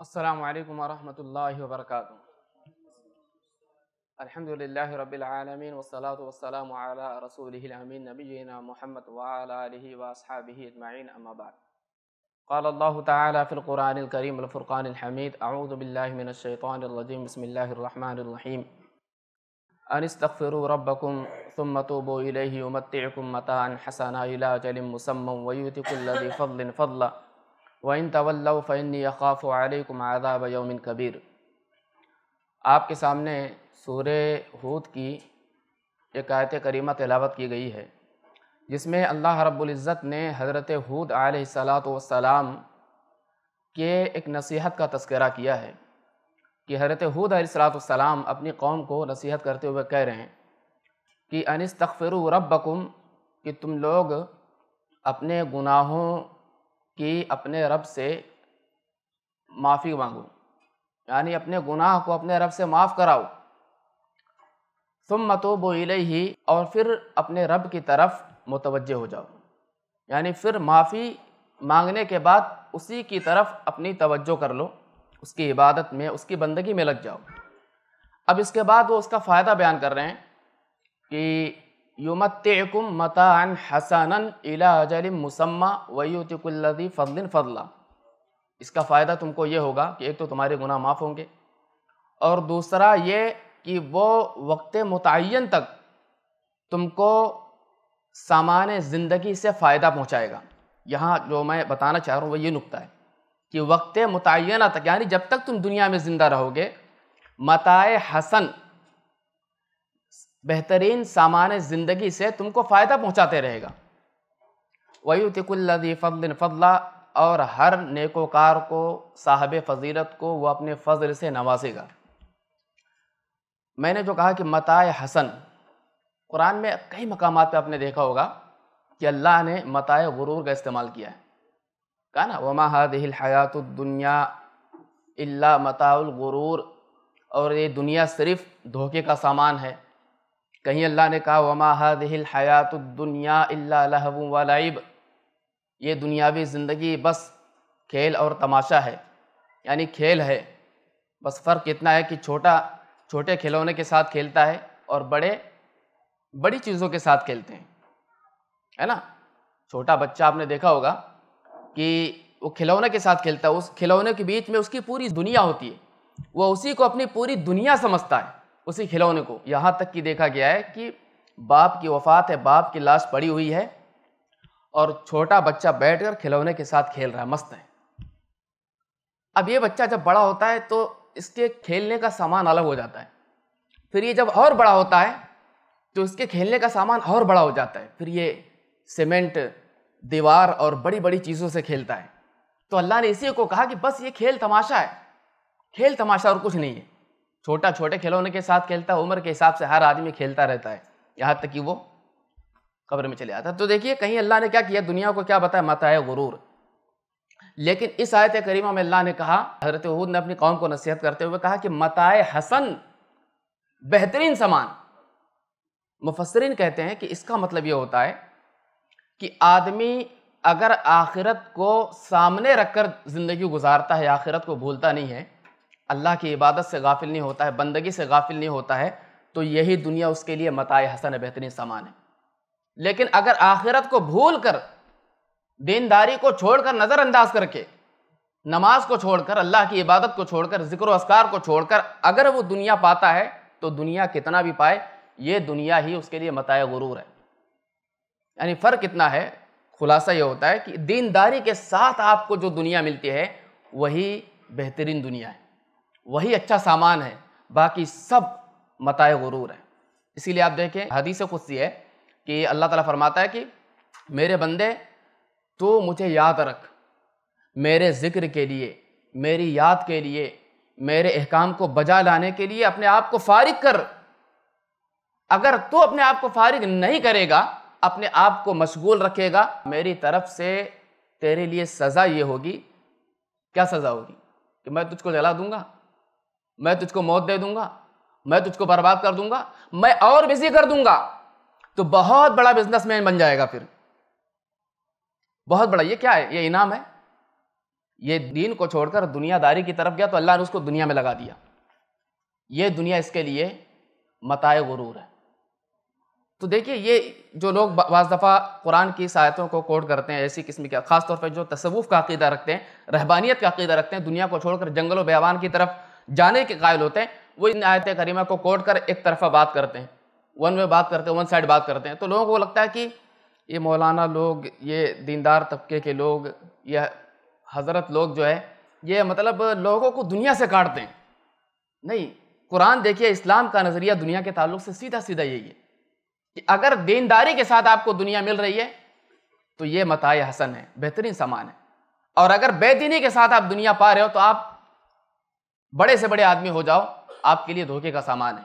السلام عليكم ورحمة الله وبركاته الحمد لله رب العالمين والصلاة والسلام على رسوله الأمين نبينا محمد وعلى آله وأصحابه أجمعين أما بعد قال الله تعالى في القرآن الكريم الفرقان الحميد أعوذ بالله من الشيطان الرجيم بسم الله الرحمن الرحيم أن استغفروا ربكم ثم توبوا إليه يمتعكم متاعا حسنا إلى أجل مسمى ويؤتي كل ذي فضل فضلا one तवल fan यक़ाफ़ आलकुम आदाब योमिन कबीर आपके सामने सूर हूद की एक आयत करीमा तलावत की गई है जिसमें अल्लाह रब्ज़त ने हज़रत हूद आलतम के एक नसीहत का तस्करा किया है कि हज़रत हूद आलतम अपनी कौम को नसीहत करते हुए कह रहे हैं कि अनस्तफ़िर रबकुम कि तुम लोग अपने गुनाहों कि अपने रब से माफ़ी मांगो यानी अपने गुनाह को अपने रब से माफ़ कराओ तुम बोले ही और फिर अपने रब की तरफ मुतवजह हो जाओ यानी फिर माफ़ी मांगने के बाद उसी की तरफ अपनी तवज्जो कर लो उसकी इबादत में उसकी बंदगी में लग जाओ अब इसके बाद वो उसका फ़ायदा बयान कर रहे हैं कि युमत्तुम मतान हसानन इला मुसम्मा वयुतिकुल्लदी फजलिन फजला इसका फ़ायदा तुमको ये होगा कि एक तो तुम्हारे गुनाह माफ़ होंगे और दूसरा ये कि वो वक्त मुतन तक तुमको सामान ज़िंदगी से फ़ायदा पहुँचाएगा यहाँ जो मैं बताना चाह रहा हूँ वो ये नुकता है कि वक्त मुतन तक यानी जब तक तुम दुनिया में ज़िंदा रहोगे मताए हसन बेहतरीन सामान्य ज़िंदगी से तुमको फ़ायदा पहुँचाते रहेगा वयुतिकुल्लदी फ़ल फ़ल्ला और हर नेकोकार को साहब फजीरत को वह अपने फजल से नवाजेगा मैंने जो कहा कि मताए हसन कुरान में कई मकाम पर आपने देखा होगा कि अल्लाह ने मताय गुरूर का इस्तेमाल किया है कहा ना वमा हदिल हयात दुनिया इल्ला मताउल गुरूर और ये दुनिया सिर्फ धोखे का सामान है कहीं अल्लाह ने कहा वमा हदिल हयात दुनिया अल्लाहब वलाइब ये दुनियावी ज़िंदगी बस खेल और तमाशा है यानी खेल है बस फ़र्क इतना है कि छोटा छोटे खिलौने के साथ खेलता है और बड़े बड़ी चीज़ों के साथ खेलते हैं है ना छोटा बच्चा आपने देखा होगा कि वो खिलौने के साथ खेलता है उस खिलौने के बीच में उसकी पूरी दुनिया होती है वो उसी को अपनी पूरी दुनिया समझता है उसी खिलौने को यहाँ तक कि देखा गया है कि बाप की वफात है बाप की लाश पड़ी हुई है और छोटा बच्चा बैठकर खिलौने के साथ खेल रहा है मस्त है अब ये बच्चा जब बड़ा होता है तो इसके खेलने का सामान अलग हो जाता है फिर ये जब और बड़ा होता है तो इसके खेलने का सामान और बड़ा हो जाता है फिर ये सीमेंट दीवार और बड़ी बड़ी चीज़ों से खेलता है तो अल्लाह ने इसी को कहा कि बस ये खेल तमाशा है खेल तमाशा और कुछ नहीं है छोटा छोटे खिलौने के साथ खेलता है उम्र के हिसाब से हर आदमी खेलता रहता है यहाँ तक कि वो कब्र में चले जाता है तो देखिए कहीं अल्लाह ने क्या किया दुनिया को क्या बताया मत है गुरूर लेकिन इस आयत करीमा में अल्लाह ने कहा हजरत हूद ने अपनी कौम को नसीहत करते हुए कहा कि मताए हसन बेहतरीन सामान मुफसरिन कहते हैं कि इसका मतलब ये होता है कि आदमी अगर आखिरत को सामने रखकर ज़िंदगी गुजारता है आखिरत को भूलता नहीं है अल्लाह की इबादत से गाफिल नहीं होता है बंदगी से गाफिल नहीं होता है तो यही दुनिया उसके लिए मताए हसन बेहतरीन सामान है लेकिन अगर आखिरत को भूल कर दीनदारी को छोड़कर नज़रअंदाज करके नमाज को छोड़कर अल्लाह की इबादत को छोड़कर जिक्र असकार को छोड़कर अगर वो दुनिया पाता है तो दुनिया कितना भी पाए ये दुनिया ही उसके लिए मताए गुरूर है यानी फ़र्क कितना है खुलासा ये होता है कि दीनदारी के साथ आपको जो दुनिया मिलती है वही बेहतरीन दुनिया है वही अच्छा सामान है बाकी सब मताए गुरूर है इसीलिए आप देखें हदीस खुशी है कि अल्लाह ताला फरमाता है कि मेरे बंदे तो मुझे याद रख मेरे ज़िक्र के लिए मेरी याद के लिए मेरे अहकाम को बजा लाने के लिए अपने आप को फारिग कर अगर तू अपने आप को फारिग नहीं करेगा अपने आप को मशगूल रखेगा मेरी तरफ से तेरे लिए सज़ा ये होगी क्या सज़ा होगी कि मैं तुझको जला दूंगा मैं तुझको मौत दे दूंगा मैं तुझको बर्बाद कर दूंगा मैं और बिजी कर दूंगा तो बहुत बड़ा बिजनेसमैन बन जाएगा फिर बहुत बड़ा ये क्या है ये इनाम है ये दीन को छोड़कर दुनियादारी की तरफ गया तो अल्लाह ने उसको दुनिया में लगा दिया ये दुनिया इसके लिए मताए गुरूर है तो देखिए ये जो लोग बज दफ़ा कुरान की सहायतों को कोट करते हैं ऐसी किस्म के ख़ासतौर पर जो तसवुफ़ का अकीदा रखते हैं रहबानियत का अकीदा रखते हैं दुनिया को छोड़कर जंगलों बेवान की तरफ जाने के कायल होते हैं वो इन आयत करीमा को कोट कर एक तरफा बात करते हैं वन वे बात करते हैं वन साइड बात करते हैं तो लोगों को लगता है कि ये मौलाना लोग ये दीनदार तबके के लोग यह हज़रत लोग जो है ये मतलब लोगों को दुनिया से काटते हैं नहीं कुरान देखिए इस्लाम का नज़रिया दुनिया के ताल्लुक से सीधा सीधा यही है कि अगर दीनदारी के साथ आपको दुनिया मिल रही है तो ये मताए हसन है बेहतरीन सामान है और अगर बेदीनी के साथ आप दुनिया पा रहे हो तो आप बड़े से बड़े आदमी हो जाओ आपके लिए धोखे का सामान है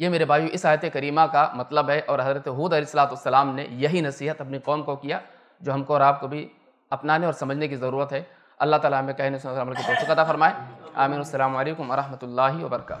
ये मेरे भाई इस आयत करीमा का मतलब है और हजरत हूद अलीसलाम ने यही नसीहत अपनी कौम को किया जो हमको और आपको भी अपनाने और समझने की ज़रूरत है अल्लाह ताला हमें कहने सुनने की तोफ़ी फरमाए आमिन अल्लाम वरहमल वर्का